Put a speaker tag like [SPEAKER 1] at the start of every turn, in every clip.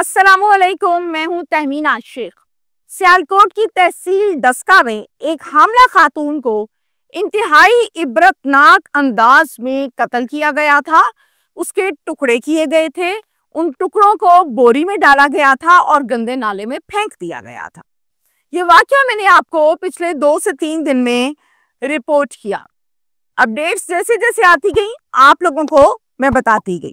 [SPEAKER 1] असलम मैं हूं तहमीना शेख सियालकोट की तहसील दस्का में एक हमला खातून को इंतहाई इबरतनाक अंदाज में कत्ल किया गया था उसके टुकड़े किए गए थे उन टुकड़ों को बोरी में डाला गया था और गंदे नाले में फेंक दिया गया था ये वाक्य मैंने आपको पिछले दो से तीन दिन में रिपोर्ट किया अपडेट्स जैसे जैसे आती गई आप लोगों को मैं बताती गई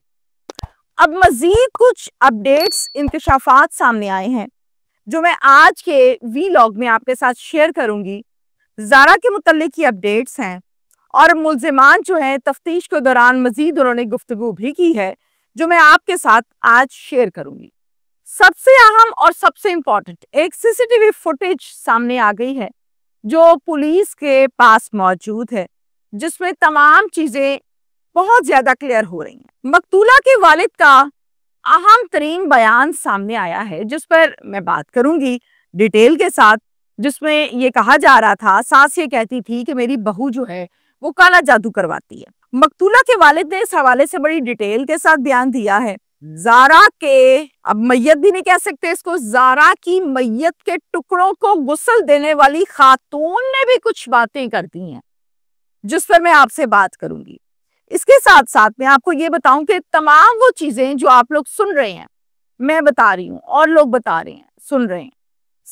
[SPEAKER 1] अब मजीद कुछ अपडेट्स इंकशाफात सामने आए हैं जो मैं आज के वी लॉग में आपके साथ शेयर करूंगी जारा के मुतल की अपडेट्स हैं और मुलजमान जो है तफ्तीश के दौरान मजीद उन्होंने गुफ्तु भी की है जो मैं आपके साथ आज शेयर करूंगी सबसे अहम और सबसे इम्पोर्टेंट एक सीसीटीवी फुटेज सामने आ गई है जो पुलिस के पास मौजूद है जिसमें तमाम चीज़ें बहुत ज्यादा क्लियर हो रही हैं। मकतूला के वालिद का अहम तरीन बयान सामने आया है जिस पर मैं बात करूंगी डिटेल के साथ जिसमें ये कहा जा रहा था सास ये कहती थी कि मेरी बहू जो है वो काला जादू करवाती है मकतूला के वालिद ने इस हवाले से बड़ी डिटेल के साथ बयान दिया है जारा के अब मैयत भी नहीं कह सकते इसको जारा की मैयत के टुकड़ों को गुसल देने वाली खातून ने भी कुछ बातें कर दी हैं जिस पर मैं आपसे बात करूंगी इसके साथ साथ में आपको ये बताऊं कि तमाम वो चीजें जो आप लोग सुन रहे हैं मैं बता रही हूँ और लोग बता रहे हैं सुन रहे हैं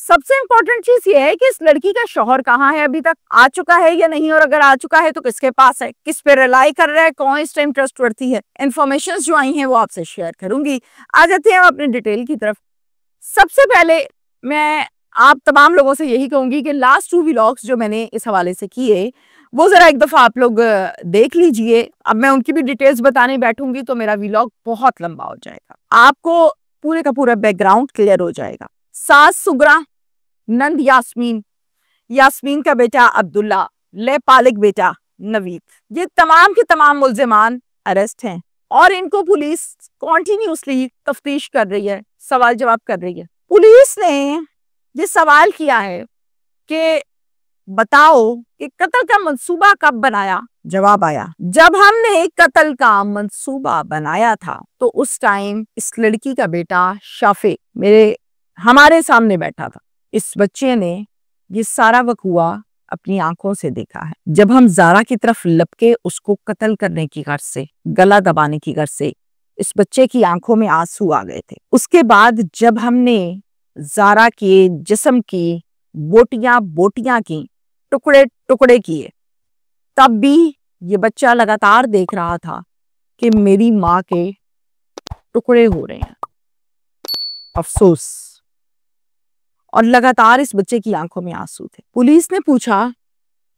[SPEAKER 1] सबसे इंपॉर्टेंट चीज ये है कि इस लड़की का शोहर कहाँ है अभी तक आ चुका है या नहीं और अगर आ चुका है तो किसके पास है किस पे रिलाई कर रहा है कौन इस टाइम ट्रस्ट वर्थी है इन्फॉर्मेशन जो आई है वो आपसे शेयर करूंगी आ जाते हैं अपने डिटेल की तरफ सबसे पहले मैं आप तमाम लोगों से यही कहूंगी कि लास्ट टू व्लॉग्स जो मैंने इस हवाले से किए वो ज़रा एक दफ़ा आप लोग देख लीजिए अब मैं उनकी भी डिटेल्स बताने बैठूंगी तो मेरा व्लॉग बहुत लंबा हो जाएगा आपको पूरे का पूरा बैकग्राउंड क्लियर हो जाएगा सास सुगरा नंद यास्मीन यास्मीन का बेटा अब्दुल्ला ले पालिक बेटा नवीद ये तमाम के तमाम मुलजमान अरेस्ट हैं और इनको पुलिस कॉन्टिन्यूसली तफ्तीश कर रही है सवाल जवाब कर रही है पुलिस ने ये सवाल किया है कि बताओ कि कत्ल का मंसूबा कब बनाया जवाब आया जब हमने कत्ल का मंसूबा बनाया था तो उस टाइम इस लड़की का बेटा शाफे मेरे हमारे सामने बैठा था इस बच्चे ने ये सारा वकुआ अपनी आंखों से देखा है जब हम जारा की तरफ लपके उसको कत्ल करने की गर्ज से गला दबाने की गर्ज से इस बच्चे की आंखों में आंसू आ गए थे उसके बाद जब हमने जारा के जिसम की बोटियां बोटियां की टुकड़े टुकड़े किए तब भी ये बच्चा लगातार देख रहा था कि मेरी माँ के टुकड़े हो रहे हैं अफसोस और लगातार इस बच्चे की आंखों में आंसू थे पुलिस ने पूछा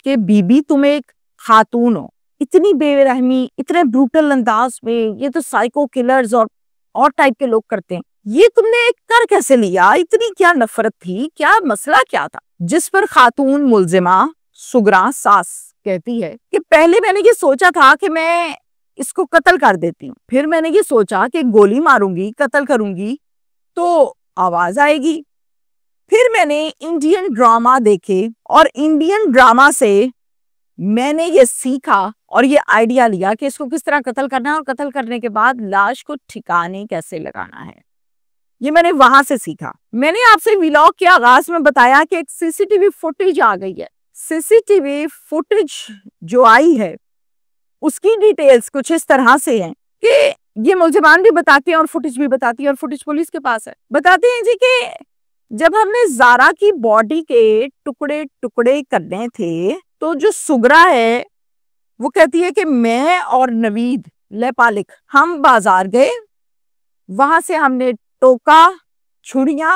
[SPEAKER 1] कि बीबी तुम एक खातून हो इतनी बेरहमी इतने ब्रूटल अंदाज में ये तो साइको किलर्स और और टाइप के लोग करते हैं ये तुमने कर कैसे लिया इतनी क्या नफरत थी क्या मसला क्या था जिस पर खातून मुलजिमा सुगरा सास कहती है कि पहले मैंने ये सोचा था कि मैं इसको कत्ल कर देती हूँ फिर मैंने ये सोचा कि गोली मारूंगी कत्ल करूंगी तो आवाज आएगी फिर मैंने इंडियन ड्रामा देखे और इंडियन ड्रामा से मैंने ये सीखा और ये आइडिया लिया कि इसको किस तरह कत्ल करना है और कत्ल करने के बाद लाश को ठिकाने कैसे लगाना है ये मैंने वहां से सीखा मैंने आपसे विलॉग के आगाज में बताया कि एक सीसीटीवी फुटेज आ गई है सीसीटीवी फुटेज जो आई है उसकी डिटेल्स कुछ इस तरह से हैं कि ये मुलजमान भी बताती है और फुटेज भी बताती है और फुटेज पुलिस के पास है बताते हैं जी कि जब हमने जारा की बॉडी के टुकड़े टुकड़े करने थे तो जो सुगरा है वो कहती है कि मैं और नवीद लेपालिक हम बाजार गए वहां से हमने टोका छुड़िया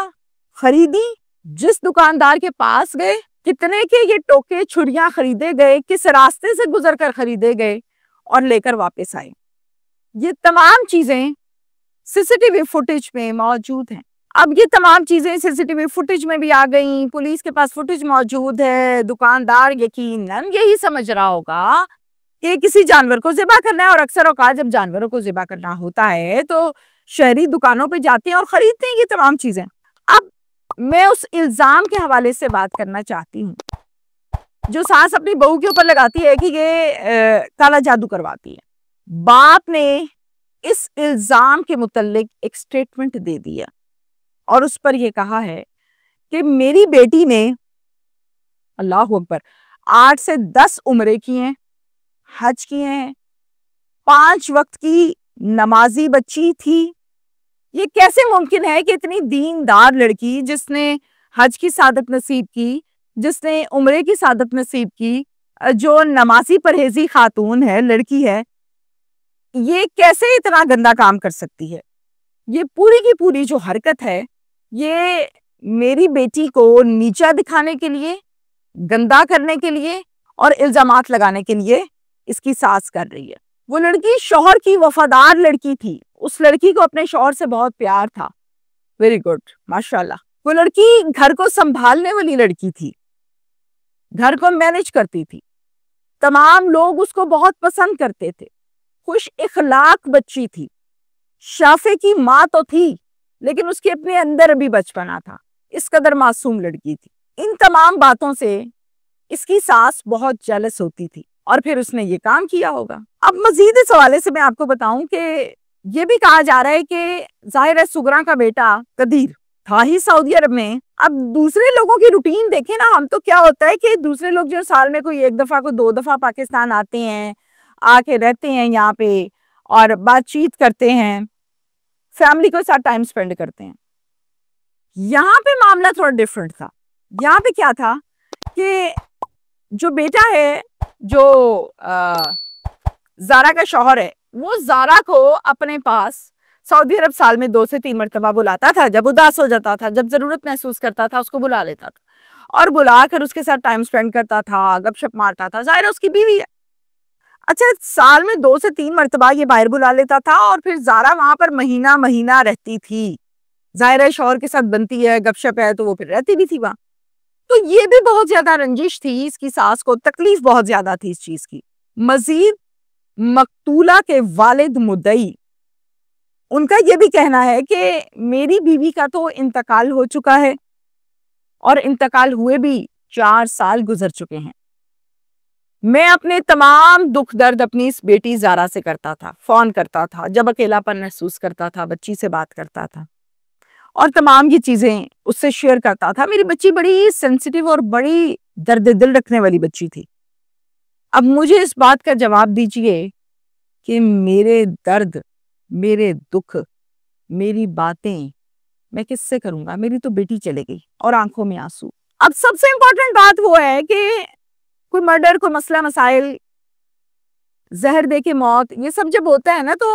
[SPEAKER 1] खरीदी जिस दुकानदार के पास गए कितने के ये टोके छुड़िया खरीदे गए किस रास्ते से गुजर कर खरीदे गए और लेकर वापस आए ये तमाम चीजें सीसीटीवी फुटेज में मौजूद हैं अब ये तमाम चीजें सीसीटीवी फुटेज में भी आ गई पुलिस के पास फुटेज मौजूद है दुकानदार यकीनन यही समझ रहा होगा कि किसी जानवर को जिबा करना है और अक्सर औकात जब जानवरों को जिबा करना होता है तो शहरी दुकानों पर जाते हैं और खरीदते हैं ये तमाम चीजें अब मैं उस इल्जाम के हवाले से बात करना चाहती हूँ जो सास अपनी बहू के ऊपर लगाती है कि ये आ, काला जादू करवाती है बाप ने इस इल्जाम के मुतलिक एक स्टेटमेंट दे दिया और उस पर यह कहा है कि मेरी बेटी ने अल्लाह अकबर आठ से दस उम्रे की हैं हज किए हैं पांच वक्त की नमाजी बच्ची थी ये कैसे मुमकिन है कि इतनी दीनदार लड़की जिसने हज की सादत नसीब की जिसने उम्र की सादत नसीब की जो नमाजी परहेजी खातून है लड़की है ये कैसे इतना गंदा काम कर सकती है ये पूरी की पूरी जो हरकत है ये मेरी बेटी को नीचा दिखाने के लिए गंदा करने के लिए और इल्ज़ाम लगाने के लिए इसकी सास कर रही है वो लड़की शोहर की वफादार लड़की थी उस लड़की को अपने शोहर से बहुत प्यार था वेरी गुड माशाल्लाह वो लड़की घर को संभालने वाली लड़की थी घर को मैनेज करती थी तमाम लोग उसको बहुत पसंद करते थे खुश इखलाक बच्ची थी शाफे की माँ तो थी लेकिन उसके अपने अंदर अभी बचपना था इस कदर मासूम लड़की थी इन तमाम बातों से इसकी सास बहुत जलस होती थी और फिर उसने ये काम किया होगा अब मजीद इस हवाले से मैं आपको बताऊं कि ये भी कहा जा रहा है कि जाहिर है सुगरा का बेटा कदीर था ही सऊदी अरब में अब दूसरे लोगों की रूटीन देखें ना हम तो क्या होता है कि दूसरे लोग जो साल में कोई एक दफ़ा को दो दफ़ा पाकिस्तान आते हैं आके रहते हैं यहाँ पे और बातचीत करते हैं फैमिली के साथ टाइम स्पेंड करते हैं यहाँ पे मामला थोड़ा डिफरेंट था यहाँ पे क्या था कि जो बेटा है जो जारा का शोहर है वो जारा को अपने पास सऊदी अरब साल में दो से तीन मरतबा बुलाता था जब उदास हो जाता था जब ज़रूरत महसूस करता था उसको बुला लेता था और बुला कर उसके साथ टाइम स्पेंड करता था गपशप मारता था ज़ाहिर उसकी बीवी है अच्छा साल में दो से तीन मरतबा ये बाहर बुला लेता था और फिर जारा वहां पर महीना महीना रहती थी ज़ाहिर शोहर के साथ बनती है गपशप है तो वो फिर रहती भी थी वहाँ तो ये भी बहुत ज्यादा रंजिश थी इसकी सास को तकलीफ बहुत ज्यादा थी इस चीज की मजीद मकतूला के वालिद मुदई उनका यह भी कहना है कि मेरी बीवी का तो इंतकाल हो चुका है और इंतकाल हुए भी चार साल गुजर चुके हैं मैं अपने तमाम दुख दर्द अपनी इस बेटी जारा से करता था फोन करता था जब अकेलापन महसूस करता था बच्ची से बात करता था और तमाम ये चीज़ें उससे शेयर करता था मेरी बच्ची बड़ी सेंसिटिव और बड़ी दर्द दिल रखने वाली बच्ची थी अब मुझे इस बात का जवाब दीजिए कि मेरे दर्द मेरे दुख मेरी बातें मैं किससे करूंगा मेरी तो बेटी चले गई और आंखों में आंसू अब सबसे इंपॉर्टेंट बात वो है कि कोई मर्डर कोई मसला मसाइल जहर दे के मौत ये सब जब होता है ना तो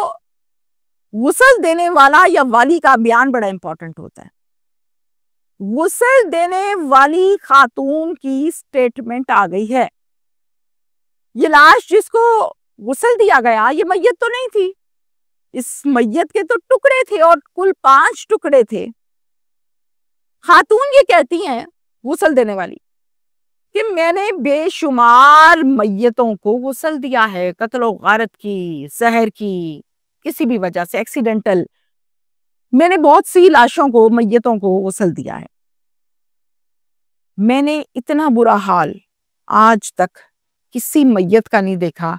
[SPEAKER 1] गुसल देने वाला या वाली का बयान बड़ा इंपॉर्टेंट होता है गुसल देने वाली खातून की स्टेटमेंट आ गई है ये लाश जिसको गुसल दिया गया ये मैयत तो नहीं थी इस मैयत के तो टुकड़े थे और कुल पांच टुकड़े थे खातून ये कहती हैं गुसल देने वाली कि मैंने बेशुमार मैयतों को गुसल दिया है कत्लो गारत की जहर की किसी भी वजह से एक्सीडेंटल मैंने बहुत सी लाशों को मैयतों को गसल दिया है मैंने इतना बुरा हाल आज तक किसी मैयत का नहीं देखा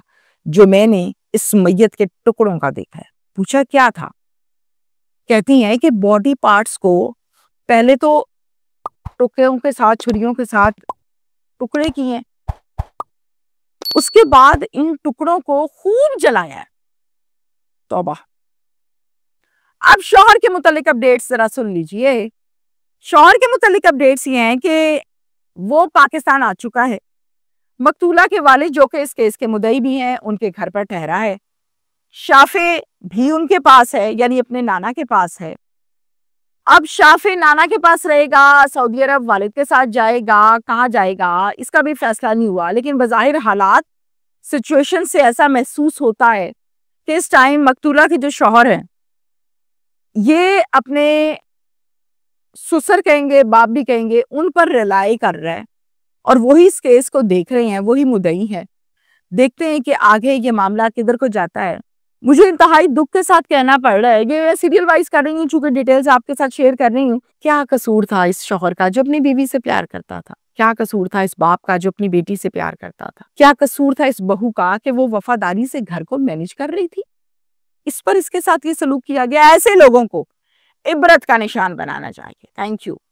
[SPEAKER 1] जो मैंने इस मैयत के टुकड़ों का देखा है पूछा क्या था कहती हैं कि बॉडी पार्ट्स को पहले तो टुकड़ों के साथ छुरियों के साथ टुकड़े किए उसके बाद इन टुकड़ों को खूब जलाया है तोबा अब शोहर के मुतालिक अपडेट्स जरा सुन लीजिए शोहर के मुतालिक अपडेट्स ये हैं कि वो पाकिस्तान आ चुका है मकतूला के वालिद जो कि इस केस के मुदई भी हैं उनके घर पर ठहरा है शाफे भी उनके पास है यानी अपने नाना के पास है अब शाफे नाना के पास रहेगा सऊदी अरब वालिद के साथ जाएगा कहाँ जाएगा इसका भी फैसला नहीं हुआ लेकिन बाहिर हालात सिचुएशन से ऐसा महसूस होता है कि इस टाइम मकतूला के जो शोहर हैं ये अपने सुसर कहेंगे बाप भी कहेंगे उन पर रिलाई कर रहा है और वही इस केस को देख रहे हैं वही मुदई है देखते हैं कि आगे ये मामला किधर को जाता है मुझे इंतहाई दुख के साथ कहना पड़ रहा है ये मैं सीरियल वाइज कर रही हूँ चूंकि डिटेल्स आपके साथ शेयर कर रही हूँ क्या कसूर था इस शोहर का जो अपनी बीवी से प्यार करता था क्या कसूर था इस बाप का जो अपनी बेटी से प्यार करता था क्या कसूर था इस बहू का कि वो वफादारी से घर को मैनेज कर रही थी इस पर इसके साथ ये सलूक किया गया ऐसे लोगों को इबरत का निशान बनाना चाहिए थैंक यू